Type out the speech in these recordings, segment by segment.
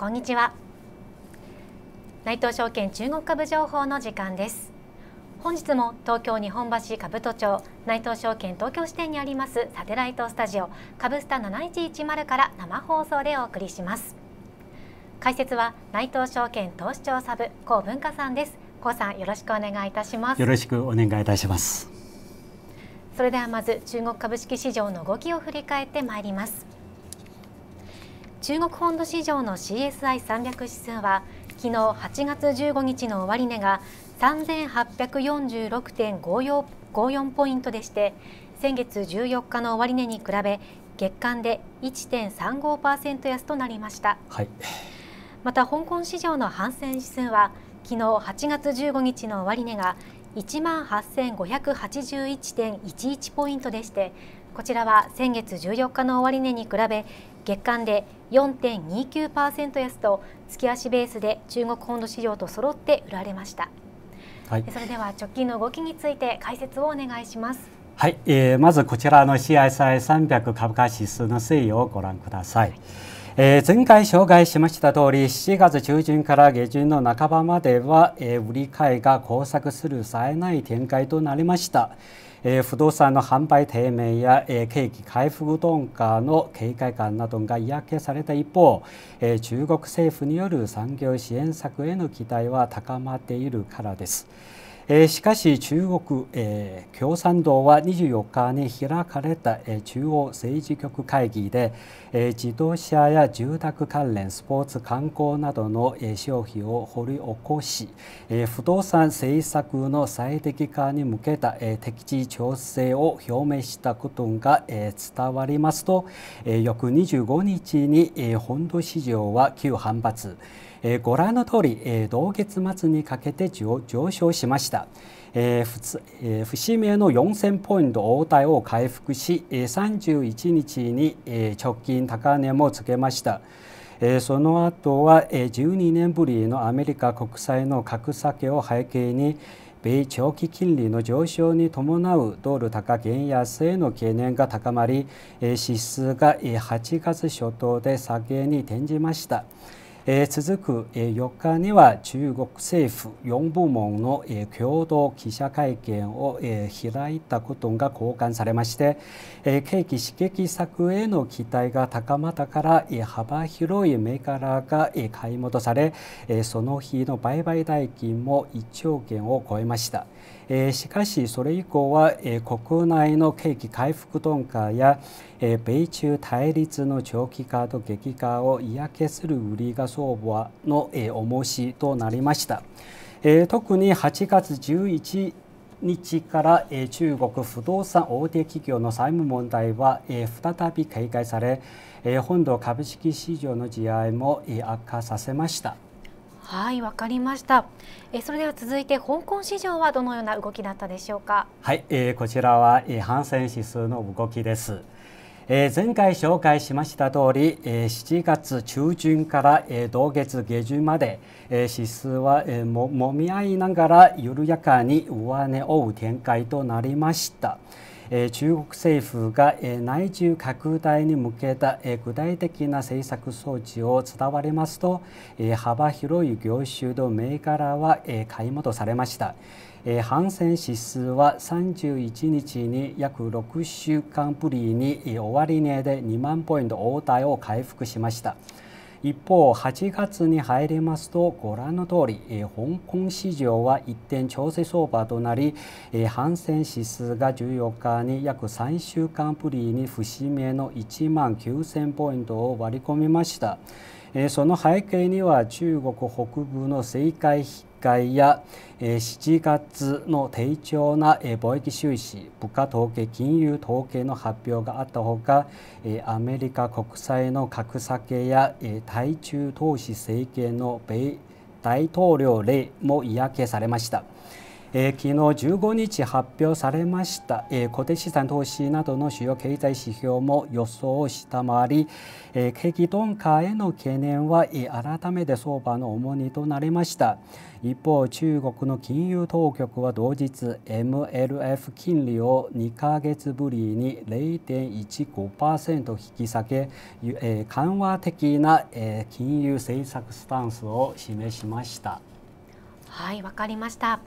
こんにちは内藤証券中国株情報の時間です本日も東京日本橋株都庁内藤証券東京支店にありますサテライトスタジオ株スタ7110から生放送でお送りします解説は内藤証券投資調査部高文化さんです高さんよろしくお願いいたしますよろしくお願いいたしますそれではまず中国株式市場の動きを振り返ってまいります中国本土市場の CSI300 指数は昨日8月15日の終値が3846.54ポイントでして先月14日の終値に比べ月間で1.35%安となりました、はい、また香港市場の反戦指数は昨日8月15日の終値が1万8581.11ポイントでしてこちらは先月14日の終値に比べ月間で4.29%安と月足ベースで中国本土市場と揃って売られました、はい、それでは直近の動きについて解説をお願いしますはい、えー、まずこちらの CSI300 株価指数の推移をご覧ください、はい、えー、前回紹介しました通り7月中旬から下旬の半ばまでは、えー、売り買いが交錯する冴えない展開となりました。えー、不動産の販売低迷や、えー、景気回復鈍化の警戒感などが嫌気された一方、えー、中国政府による産業支援策への期待は高まっているからです。えー、しかし中国、えー、共産党は24日に開かれた、えー、中央政治局会議で、えー、自動車や住宅関連スポーツ観光などの、えー、消費を掘り起こし、えー、不動産政策の最適化に向けた、えー、適地調整を表明したことが、えー、伝わりますと、えー、翌25日に、えー、本土市場は急反発。えー、ご覧の通り、えー、同月末にかけて上昇しました。えーえー、節目の4000ポイント大台を回復し、えー、31日に、えー、直近高値もつけました。えー、その後は、えー、12年ぶりのアメリカ国債の格下げを背景に米長期金利の上昇に伴うドル高減安への懸念が高まり、指数が8月初頭で下げに転じました。えー、続く、えー、4日には中国政府4部門の、えー、共同記者会見を、えー、開いたことが交換されまして、えー、景気刺激策への期待が高まったから、えー、幅広い銘柄が、えー、買い戻され、えー、その日の売買代金も1兆円を超えました。えー、しかしそれ以降は、えー、国内の景気回復鈍化や、えー、米中対立の長期化と激化を嫌気する売りが相場の、えー、重しとなりました。えー、特に8月11日から中国不動産大手企業の債務問題は再び警戒され本土株式市場の地合いも悪化させました。はいわかりましたえそれでは続いて香港市場はどのような動きだったでしょうかはい、えー、こちらは反戦指数の動きですえー、前回紹介しました通り、えー、7月中旬から、えー、同月下旬まで、えー、指数は、えー、ももみ合いながら緩やかに上値を追う展開となりました。中国政府が内需拡大に向けた具体的な政策措置を伝わりますと幅広い業種の銘柄は買い戻されました。反戦指数は31日に約6週間ぶりに終値で2万ポイント大台を回復しました。一方、8月に入りますとご覧の通り、えー、香港市場は一点調整相場となり、えー、反戦指数が14日に約3週間ぶりに節目の1万9000ポイントを割り込みました。その背景には中国北部の政界会や7月の低調な貿易収支、物価統計、金融統計の発表があったほか、アメリカ国債の格下げや対中投資政権の米大統領令も嫌気されました。えー、昨日15日発表されました、えー、固定資産投資などの主要経済指標も予想を下回り、えー、景気鈍化への懸念は、えー、改めて相場の重荷となりました一方中国の金融当局は同日 MLF 金利を2か月ぶりに0.15%引き下げ、えー、緩和的な、えー、金融政策スタンスを示しましたはいわかりました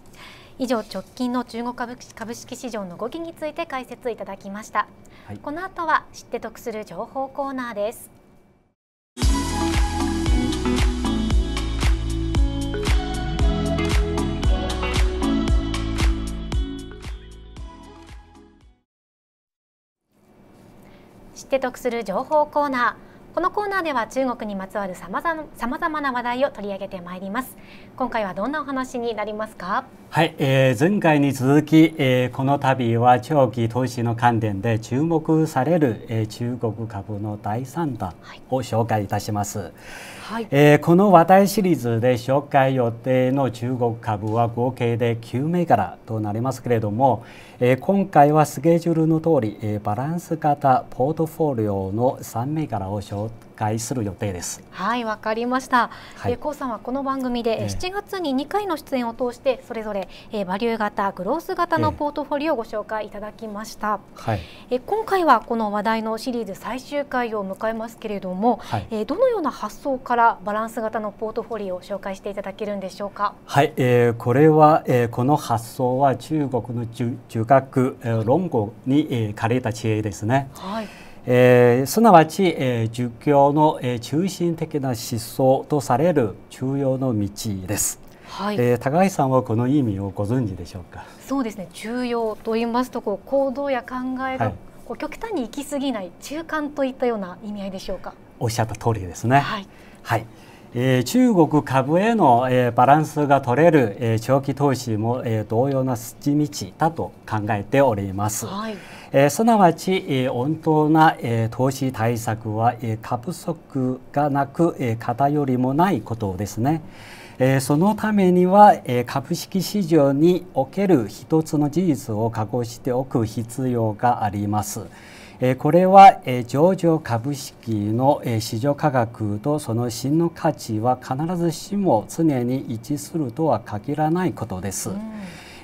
以上直近の中国株式市場の動きについて解説いただきました、はい、この後は知って得する情報コーナーです知って得する情報コーナーこのコーナーでは中国にまつわるさまざまな話題を取り上げてまいります今回はどんなお話になりますかはい、えー、前回に続き、えー、この度は長期投資の観点で注目される、えー、中国株の第3弾を紹介いたします、はい、えー、この話題シリーズで紹介予定の中国株は合計で9銘柄となりますけれども、えー、今回はスケジュールの通り、えー、バランス型ポートフォリオの3銘柄を紹介開する予定です。はいわかりました。はい、えうさんはこの番組で7月に2回の出演を通してそれぞれ、えー、バリュー型グロース型のポートフォリオをご紹介いただきました。はい、えー、今回はこの話題のシリーズ最終回を迎えますけれども、はい、えー、どのような発想からバランス型のポートフォリオを紹介していただけるんでしょうか。はい、えー、これは、えー、この発想は中国の中中学、えー、論語に、えー、借りた知恵ですね。はい。えー、すなわち、えー、儒教の、えー、中心的な思想とされる中庸の道です。はい、えー、高橋さんはこの意味をご存知でしょうか。そうですね。中庸と言いますとこう行動や考えが、はい、こう極端に行き過ぎない中間といったような意味合いでしょうか。おっしゃった通りですね。はい。はい。中国株への、バランスが取れる、長期投資も、同様な筋道だと考えております。はい、すなわち、穏当な、投資対策は、過不足がなく、偏りもないことですね。そのためには、株式市場における一つの事実を確保しておく必要があります。これは上場株式の市場価格とその真の価値は必ずしも常に一致するとは限らないことです。うん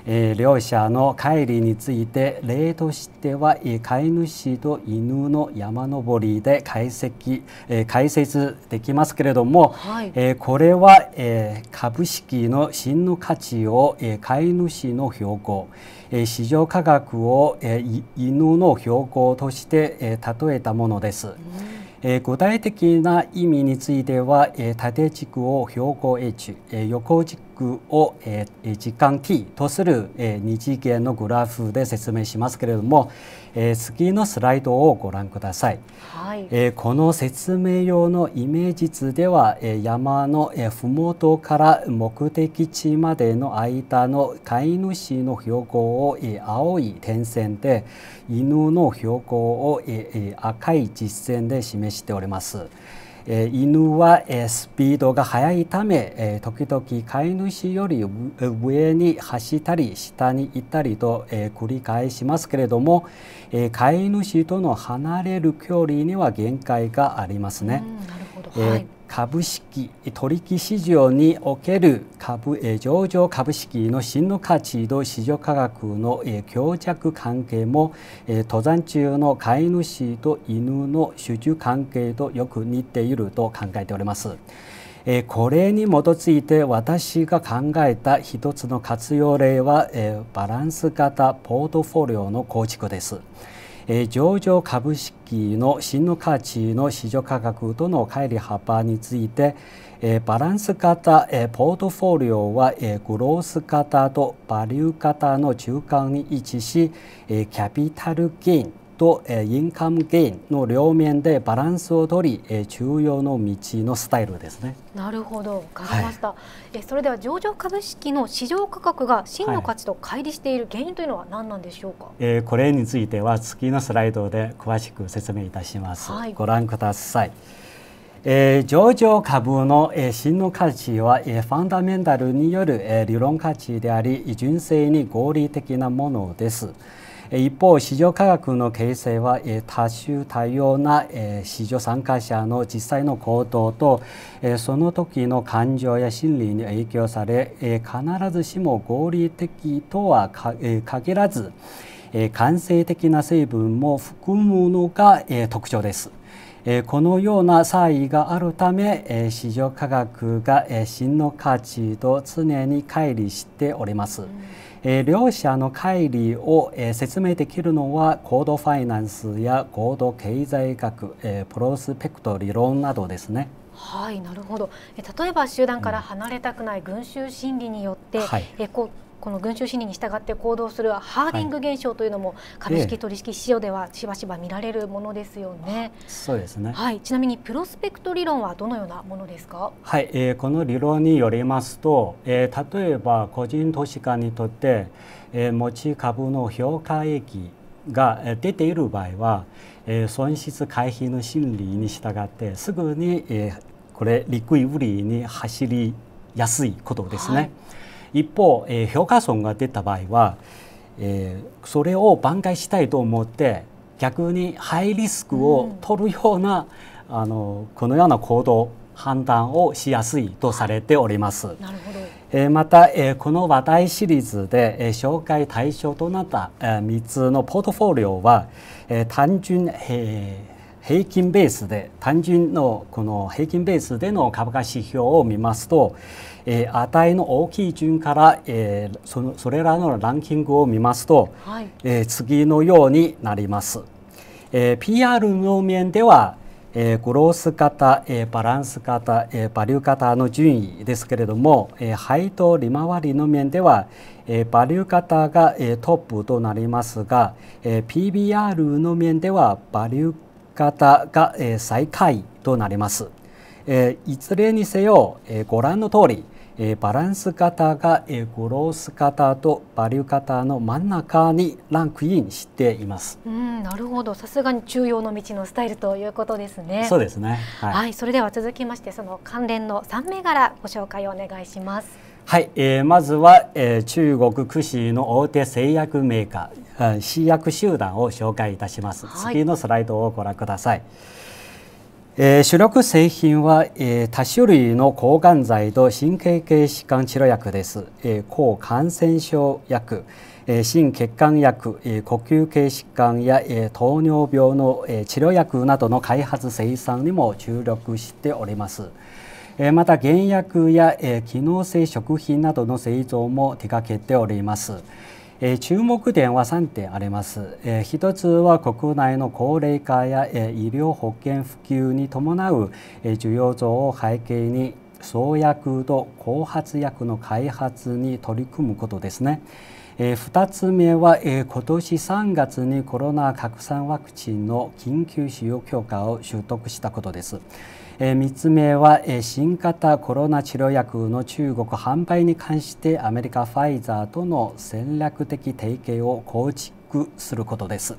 えー、両者の乖離について例としては飼い主と犬の山登りで解析、えー、解説できますけれども、はい、えー、これは、え株式の真の価値を、え飼い主の標高、え市場価格を、え犬の標高として、え例えたものです。うんえ具体的な意味については、え縦軸を標高 H、え横軸を、えー、時間 t とする、え2次元のグラフで説明しますけれども、え次のスライドをご覧ください、はい、えこの説明用のイメージ図では、え山の、え麓から目的地までの間の飼い主の標高を、え青い点線で犬の標高を、え赤い実線で示しております。犬はスピードが速いため時々飼い主より上に走ったり下に行ったりと繰り返しますけれども飼い主との離れる距離には限界がありますね。うんはい株式取引市場における株上場株式の真の価値と市場価格の強弱関係も登山中の飼い主と犬の集中関係とよく似ていると考えております。これに基づいて私が考えた一つの活用例はバランス型ポートフォリオの構築です。えー、上場株式の新の価値の市場価格との乖離幅について、えー、バランス型、えー、ポートフォリオは、えー、グロース型とバリュー型の中間に位置し、えー、キャピタルゲインと、えインカムゲインの両面でバランスを取り、え中央の道のスタイルですね。なるほど、わかりました、はい、えそれでは上場株式の市場価格が真の価値と乖離している原因というのは何なんでしょうか、はい、えー、これについては次のスライドで詳しく説明いたします。はい、ご覧ください。えー、上場株の、えー、真の価値は、えー、ファンダメンタルによる、えー、理論価値であり純正に合理的なものです。一方市場価格の形成は多種多様な市場参加者の実際の行動とその時の感情や心理に影響され必ずしも合理的とは限らず感性的な成分も含むのが特徴です。このような差異があるため市場価格が真の価値と常に乖離しております。えー、両者の乖離を、え説明できるのは高度ファイナンスや高度経済学、えプロスペクト理論などですね。はいなるほど例えば集団から離れたくない群衆心理によって、うんはい、えこうこの群衆心理に従って行動するハーディング現象というのも、株式取引市場ではしばしば見られるものですよね。そうですね。はい。ちなみにプロスペクト理論はどのようなものですか。はい。えー、この理論によりますと、えー、例えば個人投資家にとって、えー、持ち株の評価益が出ている場合は、えー、損失回避の心理に従ってすぐに、えー、これリクイ売りに走りやすいことですね。はい一方、えー、評価損が出た場合は、えー、それを挽回したいと思って逆にハイリスクを取るような、うん、あのこのような行動判断をしやすいとされております。なるほどえー、また、えー、この話題シリーズで、えー、紹介対象となった、えー、3つのポートフォリオは、えー、単純、えー、平均ベースで単純のこの平均ベースでの株価指標を見ますと、えー、値の大きい順から、えー、そのそれらのランキングを見ますと、はい、えー、次のようになります。えー、PR の面ではえー、グロース型、えー、バランス型、えー、バリュー型の順位ですけれども、えー、配当利回りの面では、えー、バリュー型が、えー、トップとなりますが、えー、PBR の面ではバリュー方が、え最下位となります。えいずれにせよ、えご覧の通り、えバランス型が、えグロース型とバリュー型の真ん中にランクインしています。うん、なるほど。さすがに中央の道のスタイルということですね。そうですね。はい、はい、それでは続きましてその関連の三銘柄ご紹介をお願いします。はい、えー、まずは、えー、中国屈指の大手製薬メーカー試薬集団を紹介いたします、はい、次のスライドをご覧ください、えー、主力製品は、えー、多種類の抗がん剤と神経系疾患治療薬です、えー、抗感染症薬、え心血管薬、え呼吸系疾患や、え糖尿病の、え治療薬などの開発生産にも注力しております、また原薬や機能性食品などの製造も手掛けております。注目点は3点あります。一つは国内の高齢化や医療保険普及に伴う需要増を背景に創薬と後発薬の開発に取り組むことですね。えー、2つ目は、えー、今年3月にコロナ拡散ワクチンの緊急使用許可を取得したことです。えー、3つ目は、えー、新型コロナ治療薬の中国販売に関してアメリカファイザーとの戦略的提携を構築することです。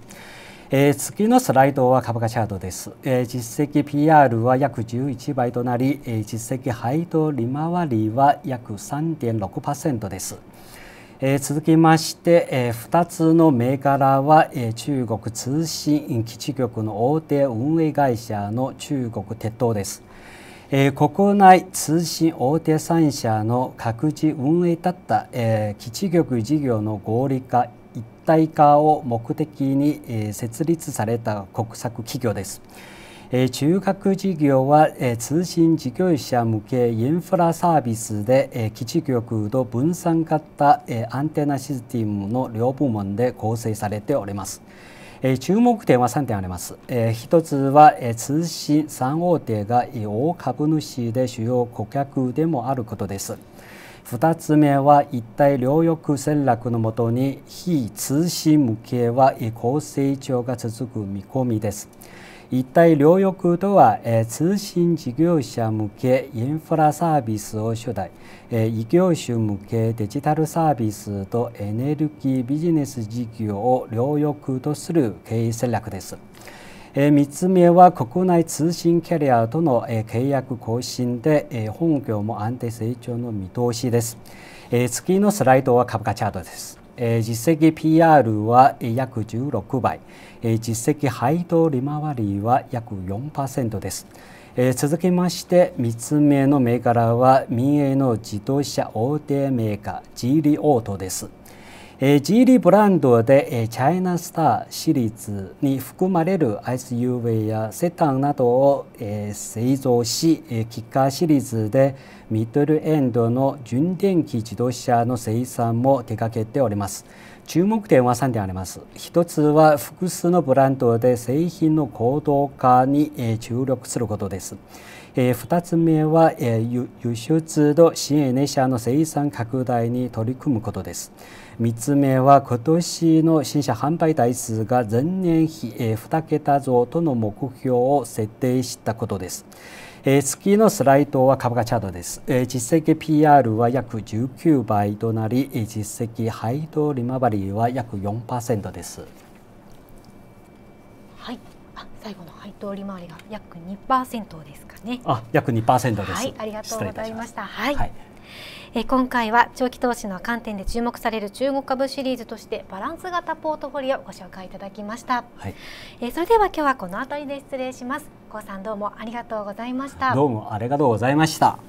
えー、次のスライドは株価チャートです、えー、実績 PR は約11倍となり、えー、実績配当利回りは約3.6%です、えー、続きまして、えー、2つの銘柄は、えー、中国通信基地局の大手運営会社の中国鉄道です、え国内通信大手3社の各自運営だった、え基地局事業の合理化一体化を目的に設立された国策企業です。中核事業は通信事業者向けインフラサービスで基地局と分散型アンテナシステムの両部門で構成されております。注目点は3点あります。1つは通信3大手が大株主で主要顧客でもあることです。2つ目は一体両翼戦略のもとに非通信向けは高成長が続く見込みです。一体両翼とは、通信事業者向けインフラサービスを主題、異業種向けデジタルサービスとエネルギービジネス事業を両翼とする経営戦略です。えー、3つ目は国内通信キャリアとの、えー、契約更新で、えー、本業も安定成長の見通しです、えー、次のスライドは株価チャートです実績 PR は約16倍実績配当利回りは約4%です続きまして3つ目の銘柄は民営の自動車大手メーカー G リオートですー、g e ブランドで、チャイナスターシリーズに含まれる SUV やセタンなどを、製造し、キッカーシリーズでミドルエンドの純電気自動車の生産も手掛けております。注目点は3点あります。一つは複数のブランドで製品の高度化に、注力することです。二2つ目は、輸出新支援車の生産拡大に取り組むことです。3つ目は今年の新車販売台数が前年比、え2桁増との目標を設定したことです。えー、月のスライドは株価チャートです。えー、実績 PR は約19倍となり、実績配当利回りは約4%です。はい。あ、最後の配当利回りが約2%ですかね。あ、約2%です。はい、ありがとうございました。はい、はいえ今回は長期投資の観点で注目される中国株シリーズとしてバランス型ポートフォリオをご紹介いただきました、はい、えそれでは今日はこの辺りで失礼します高さんどうもありがとうございましたどうもありがとうございました